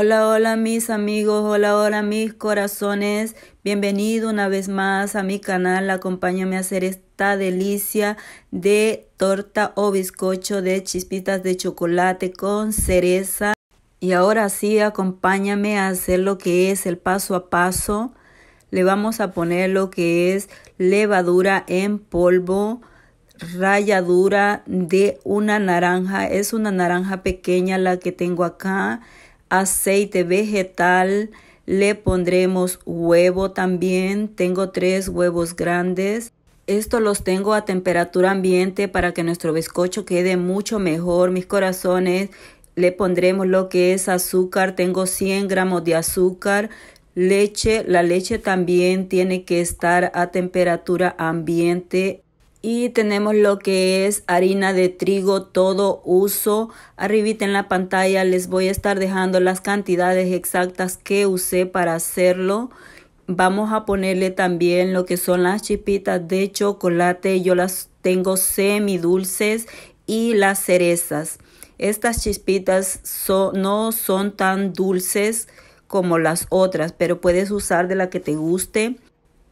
Hola, hola mis amigos, hola, hola mis corazones. Bienvenido una vez más a mi canal. Acompáñame a hacer esta delicia de torta o bizcocho de chispitas de chocolate con cereza. Y ahora sí, acompáñame a hacer lo que es el paso a paso. Le vamos a poner lo que es levadura en polvo ralladura de una naranja es una naranja pequeña la que tengo acá aceite vegetal, le pondremos huevo también, tengo tres huevos grandes. Esto los tengo a temperatura ambiente para que nuestro bizcocho quede mucho mejor, mis corazones. Le pondremos lo que es azúcar, tengo 100 gramos de azúcar, leche, la leche también tiene que estar a temperatura ambiente y tenemos lo que es harina de trigo todo uso. Arribita en la pantalla les voy a estar dejando las cantidades exactas que usé para hacerlo. Vamos a ponerle también lo que son las chispitas de chocolate. Yo las tengo semidulces y las cerezas. Estas chispitas no son tan dulces como las otras, pero puedes usar de la que te guste.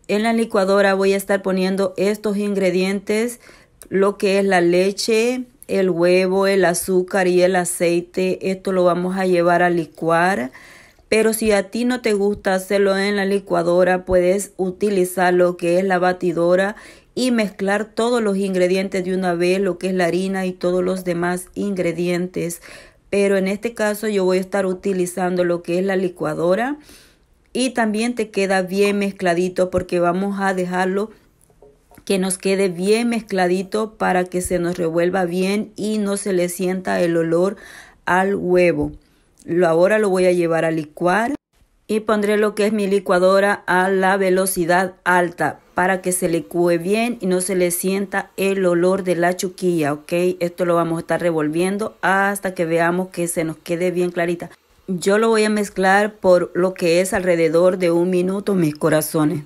En la licuadora voy a estar poniendo estos ingredientes, lo que es la leche, el huevo, el azúcar y el aceite. Esto lo vamos a llevar a licuar. Pero si a ti no te gusta hacerlo en la licuadora, puedes utilizar lo que es la batidora y mezclar todos los ingredientes de una vez, lo que es la harina y todos los demás ingredientes. Pero en este caso yo voy a estar utilizando lo que es la licuadora y también te queda bien mezcladito porque vamos a dejarlo que nos quede bien mezcladito para que se nos revuelva bien y no se le sienta el olor al huevo. Ahora lo voy a llevar a licuar y pondré lo que es mi licuadora a la velocidad alta para que se licue bien y no se le sienta el olor de la chuquilla, ¿ok? Esto lo vamos a estar revolviendo hasta que veamos que se nos quede bien clarita. Yo lo voy a mezclar por lo que es alrededor de un minuto mis corazones.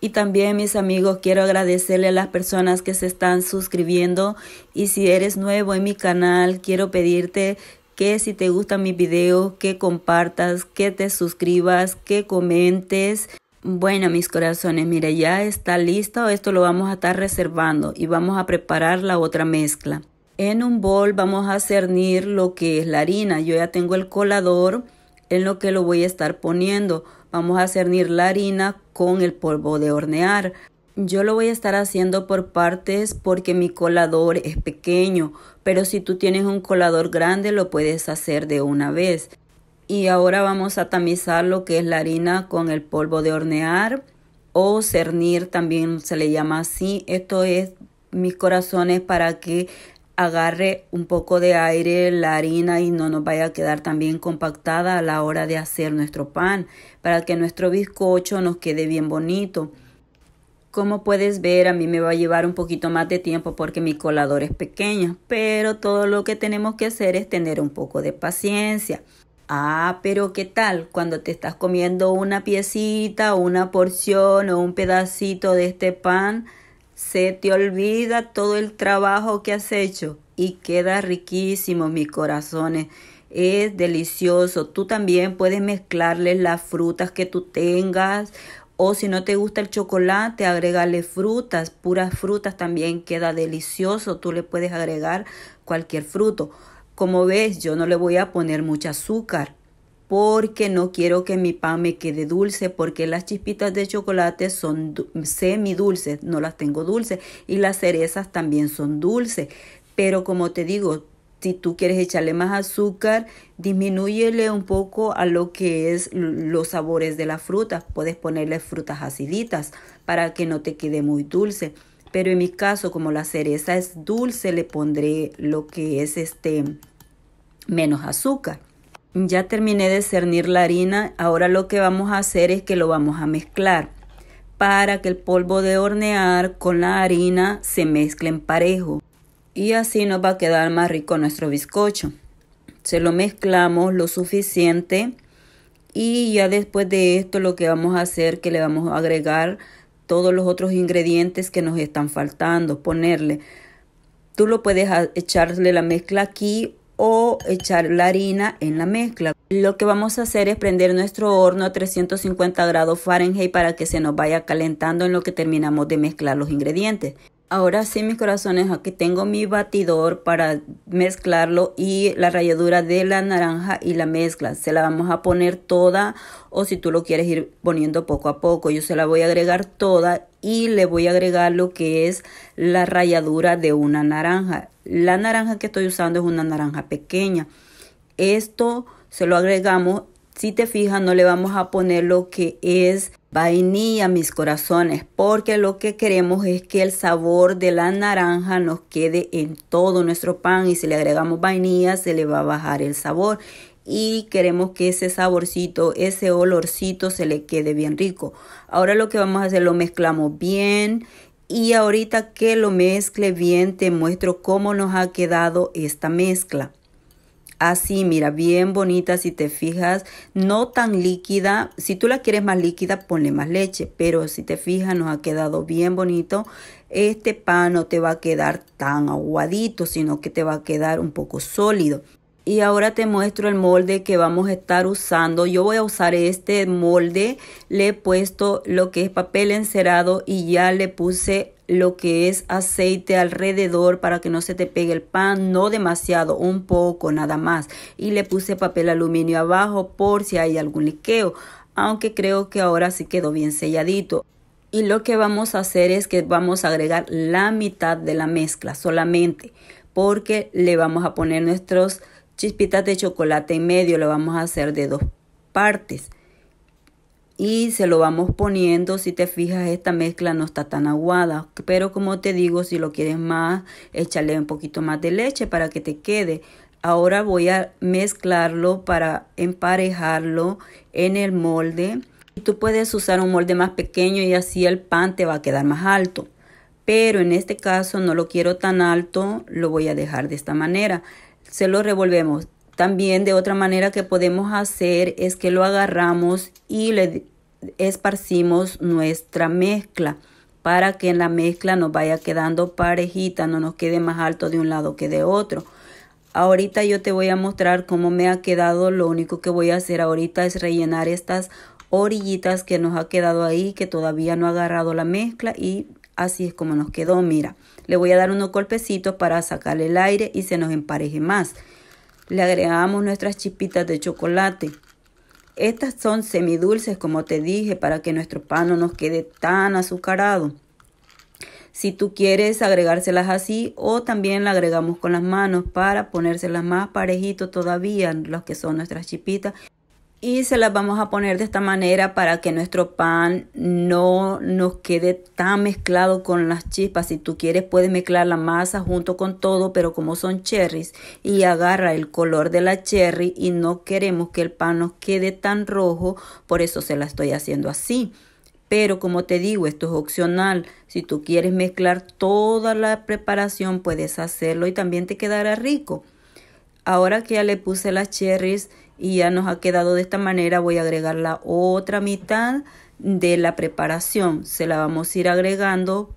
Y también mis amigos, quiero agradecerle a las personas que se están suscribiendo y si eres nuevo en mi canal, quiero pedirte que si te gusta mi video que compartas, que te suscribas, que comentes. Bueno, mis corazones, mire, ya está listo, esto lo vamos a estar reservando y vamos a preparar la otra mezcla. En un bol vamos a cernir lo que es la harina. Yo ya tengo el colador en lo que lo voy a estar poniendo. Vamos a cernir la harina con el polvo de hornear. Yo lo voy a estar haciendo por partes porque mi colador es pequeño, pero si tú tienes un colador grande lo puedes hacer de una vez. Y ahora vamos a tamizar lo que es la harina con el polvo de hornear o cernir, también se le llama así. Esto es mis corazones para que agarre un poco de aire la harina y no nos vaya a quedar tan bien compactada a la hora de hacer nuestro pan para que nuestro bizcocho nos quede bien bonito. Como puedes ver, a mí me va a llevar un poquito más de tiempo porque mi colador es pequeño, pero todo lo que tenemos que hacer es tener un poco de paciencia. Ah, pero ¿qué tal cuando te estás comiendo una piecita, una porción o un pedacito de este pan? Se te olvida todo el trabajo que has hecho y queda riquísimo, mis corazones. Es delicioso. Tú también puedes mezclarle las frutas que tú tengas. O si no te gusta el chocolate, agregarle frutas, puras frutas también queda delicioso. Tú le puedes agregar cualquier fruto. Como ves, yo no le voy a poner mucho azúcar porque no quiero que mi pan me quede dulce, porque las chispitas de chocolate son semi dulces, no las tengo dulces, y las cerezas también son dulces. Pero como te digo, si tú quieres echarle más azúcar, disminúyele un poco a lo que es los sabores de las frutas. Puedes ponerle frutas aciditas para que no te quede muy dulce. Pero en mi caso, como la cereza es dulce, le pondré lo que es este menos azúcar. Ya terminé de cernir la harina, ahora lo que vamos a hacer es que lo vamos a mezclar para que el polvo de hornear con la harina se mezcle en parejo y así nos va a quedar más rico nuestro bizcocho. Se lo mezclamos lo suficiente y ya después de esto lo que vamos a hacer es que le vamos a agregar todos los otros ingredientes que nos están faltando, ponerle. Tú lo puedes echarle la mezcla aquí o echar la harina en la mezcla. Lo que vamos a hacer es prender nuestro horno a 350 grados Fahrenheit para que se nos vaya calentando en lo que terminamos de mezclar los ingredientes. Ahora sí, mis corazones, aquí tengo mi batidor para mezclarlo y la ralladura de la naranja y la mezcla. Se la vamos a poner toda o si tú lo quieres ir poniendo poco a poco. Yo se la voy a agregar toda y le voy a agregar lo que es la ralladura de una naranja. La naranja que estoy usando es una naranja pequeña. Esto se lo agregamos. Si te fijas, no le vamos a poner lo que es vainilla, mis corazones, porque lo que queremos es que el sabor de la naranja nos quede en todo nuestro pan y si le agregamos vainilla se le va a bajar el sabor y queremos que ese saborcito, ese olorcito se le quede bien rico. Ahora lo que vamos a hacer lo mezclamos bien y ahorita que lo mezcle bien, te muestro cómo nos ha quedado esta mezcla. Así, mira, bien bonita si te fijas, no tan líquida. Si tú la quieres más líquida, ponle más leche, pero si te fijas nos ha quedado bien bonito. Este pan no te va a quedar tan aguadito, sino que te va a quedar un poco sólido y ahora te muestro el molde que vamos a estar usando yo voy a usar este molde le he puesto lo que es papel encerado y ya le puse lo que es aceite alrededor para que no se te pegue el pan, no demasiado, un poco nada más. Y le puse papel aluminio abajo por si hay algún liqueo, aunque creo que ahora sí quedó bien selladito. Y lo que vamos a hacer es que vamos a agregar la mitad de la mezcla solamente, porque le vamos a poner nuestros chispitas de chocolate y medio, lo vamos a hacer de dos partes. Y se lo vamos poniendo, si te fijas, esta mezcla no está tan aguada. Pero como te digo, si lo quieres más, échale un poquito más de leche para que te quede. Ahora voy a mezclarlo para emparejarlo en el molde. Y tú puedes usar un molde más pequeño y así el pan te va a quedar más alto. Pero en este caso no lo quiero tan alto, lo voy a dejar de esta manera se lo revolvemos. También de otra manera que podemos hacer es que lo agarramos y le esparcimos nuestra mezcla para que en la mezcla nos vaya quedando parejita, no nos quede más alto de un lado que de otro. Ahorita yo te voy a mostrar cómo me ha quedado, lo único que voy a hacer ahorita es rellenar estas orillitas que nos ha quedado ahí, que todavía no ha agarrado la mezcla y así es como nos quedó, mira. Le voy a dar unos golpecitos para sacarle el aire y se nos empareje más. Le agregamos nuestras chipitas de chocolate. Estas son semidulces, como te dije, para que nuestro pan no nos quede tan azucarado. Si tú quieres agregárselas así o también la agregamos con las manos para ponérselas más parejito todavía, los que son nuestras chipitas y se las vamos a poner de esta manera para que nuestro pan no nos quede tan mezclado con las chispas. Si tú quieres puedes mezclar la masa junto con todo, pero como son cherries y agarra el color de la cherry y no queremos que el pan nos quede tan rojo, por eso se la estoy haciendo así. Pero como te digo, esto es opcional. Si tú quieres mezclar toda la preparación, puedes hacerlo y también te quedará rico. Ahora que ya le puse las cherries, y ya nos ha quedado de esta manera. Voy a agregar la otra mitad de la preparación. Se la vamos a ir agregando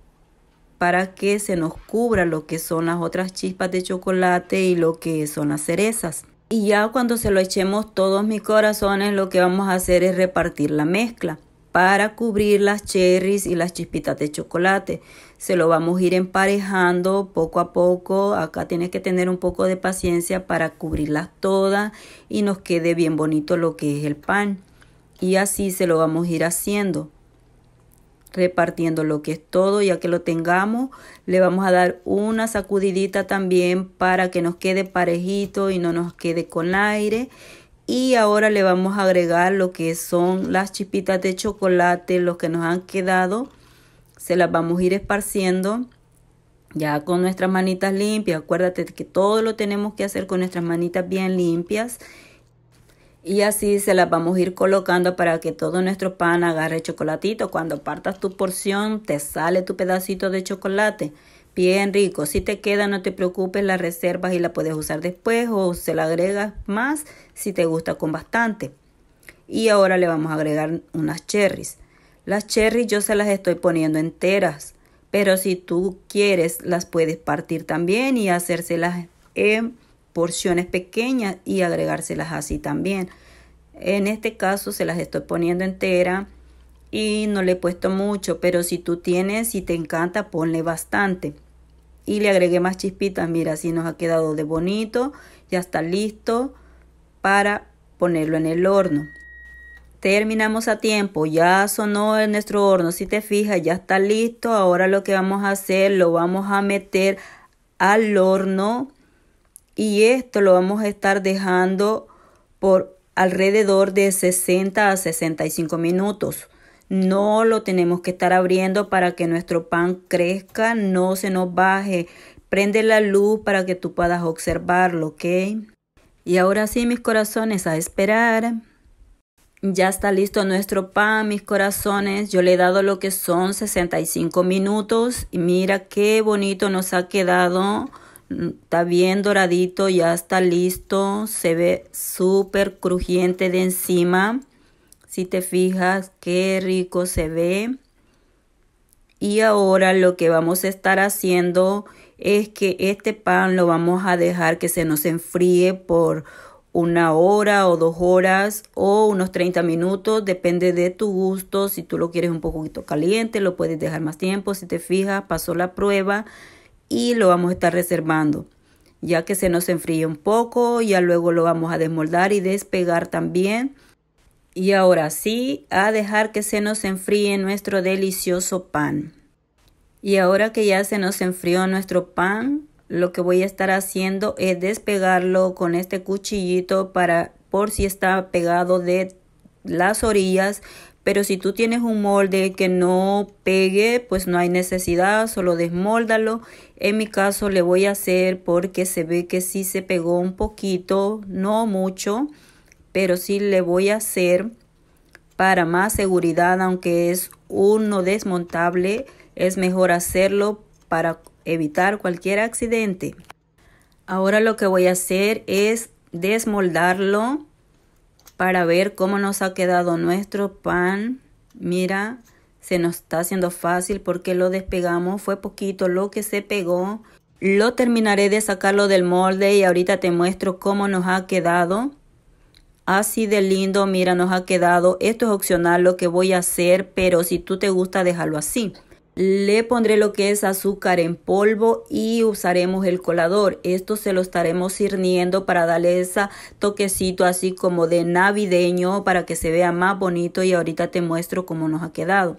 para que se nos cubra lo que son las otras chispas de chocolate y lo que son las cerezas. Y ya cuando se lo echemos todos mis corazones, lo que vamos a hacer es repartir la mezcla para cubrir las cherries y las chispitas de chocolate. Se lo vamos a ir emparejando poco a poco. Acá tienes que tener un poco de paciencia para cubrirlas todas y nos quede bien bonito lo que es el pan. Y así se lo vamos a ir haciendo. Repartiendo lo que es todo, ya que lo tengamos, le vamos a dar una sacudidita también para que nos quede parejito y no nos quede con aire y ahora le vamos a agregar lo que son las chipitas de chocolate, los que nos han quedado. Se las vamos a ir esparciendo ya con nuestras manitas limpias. Acuérdate que todo lo tenemos que hacer con nuestras manitas bien limpias. Y así se las vamos a ir colocando para que todo nuestro pan agarre chocolatito. Cuando partas tu porción, te sale tu pedacito de chocolate. Bien rico, si te queda no te preocupes, la reservas y la puedes usar después o se la agregas más si te gusta con bastante. Y ahora le vamos a agregar unas cherries. Las cherries yo se las estoy poniendo enteras, pero si tú quieres las puedes partir también y hacérselas en porciones pequeñas y agregárselas así también. En este caso se las estoy poniendo entera y no le he puesto mucho, pero si tú tienes y te encanta, ponle bastante y le agregué más chispitas. Mira, así nos ha quedado de bonito. Ya está listo para ponerlo en el horno. Terminamos a tiempo, ya sonó en nuestro horno, si te fijas ya está listo, ahora lo que vamos a hacer lo vamos a meter al horno y esto lo vamos a estar dejando por alrededor de 60 a 65 minutos. No lo tenemos que estar abriendo para que nuestro pan crezca, no se nos baje. Prende la luz para que tú puedas observarlo, ¿ok? Y ahora sí, mis corazones, a esperar. Ya está listo nuestro pan, mis corazones. Yo le he dado lo que son 65 minutos y mira qué bonito nos ha quedado. Está bien doradito, ya está listo. Se ve súper crujiente de encima. Si te fijas, qué rico se ve. Y ahora lo que vamos a estar haciendo es que este pan lo vamos a dejar que se nos enfríe por una hora o dos horas o unos 30 minutos, depende de tu gusto. Si tú lo quieres un poquito caliente, lo puedes dejar más tiempo. Si te fijas, pasó la prueba y lo vamos a estar reservando. Ya que se nos enfríe un poco, ya luego lo vamos a desmoldar y despegar también y ahora sí a dejar que se nos enfríe nuestro delicioso pan. Y ahora que ya se nos enfrió nuestro pan, lo que voy a estar haciendo es despegarlo con este cuchillito para por si está pegado de las orillas. Pero si tú tienes un molde que no pegue, pues no hay necesidad, solo desmóldalo. En mi caso le voy a hacer porque se ve que sí se pegó un poquito, no mucho pero sí le voy a hacer para más seguridad, aunque es uno desmontable, es mejor hacerlo para evitar cualquier accidente. Ahora lo que voy a hacer es desmoldarlo para ver cómo nos ha quedado nuestro pan. Mira, se nos está haciendo fácil porque lo despegamos, fue poquito lo que se pegó. Lo terminaré de sacarlo del molde y ahorita te muestro cómo nos ha quedado. Así de lindo, mira, nos ha quedado. Esto es opcional lo que voy a hacer, pero si tú te gusta, déjalo así. Le pondré lo que es azúcar en polvo y usaremos el colador. Esto se lo estaremos sirniendo para darle ese toquecito así como de navideño para que se vea más bonito y ahorita te muestro cómo nos ha quedado.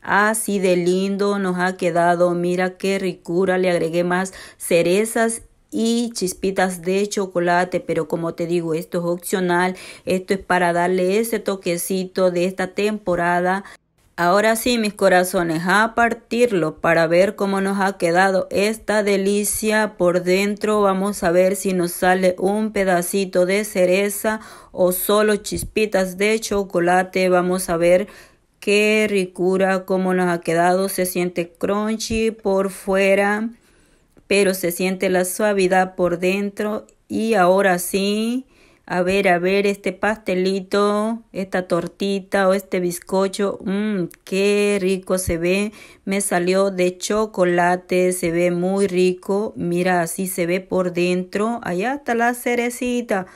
Así de lindo nos ha quedado, mira qué ricura, le agregué más cerezas y chispitas de chocolate, pero como te digo, esto es opcional, esto es para darle ese toquecito de esta temporada. Ahora sí, mis corazones, a partirlo para ver cómo nos ha quedado esta delicia por dentro. Vamos a ver si nos sale un pedacito de cereza o solo chispitas de chocolate. Vamos a ver qué ricura, cómo nos ha quedado. Se siente crunchy por fuera pero se siente la suavidad por dentro y ahora sí, a ver, a ver, este pastelito, esta tortita o este bizcocho, mmm, qué rico se ve, me salió de chocolate, se ve muy rico, mira, así se ve por dentro, allá está la cerecita.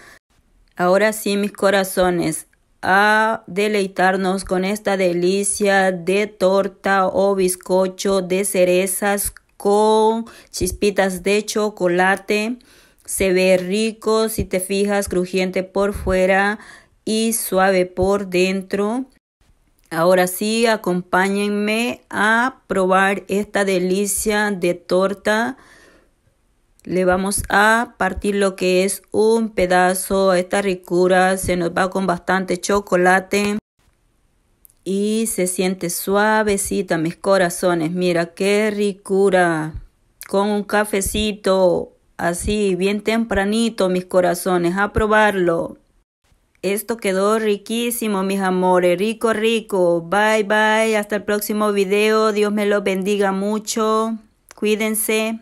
Ahora sí, mis corazones, a deleitarnos con esta delicia de torta o bizcocho de cerezas con chispitas de chocolate. Se ve rico si te fijas, crujiente por fuera y suave por dentro. Ahora sí, acompáñenme a probar esta delicia de torta. Le vamos a partir lo que es un pedazo. Esta ricura se nos va con bastante chocolate y se siente suavecita, mis corazones. Mira qué ricura. Con un cafecito así, bien tempranito, mis corazones, a probarlo. Esto quedó riquísimo, mis amores, rico, rico. Bye, bye, hasta el próximo video. Dios me lo bendiga mucho. Cuídense.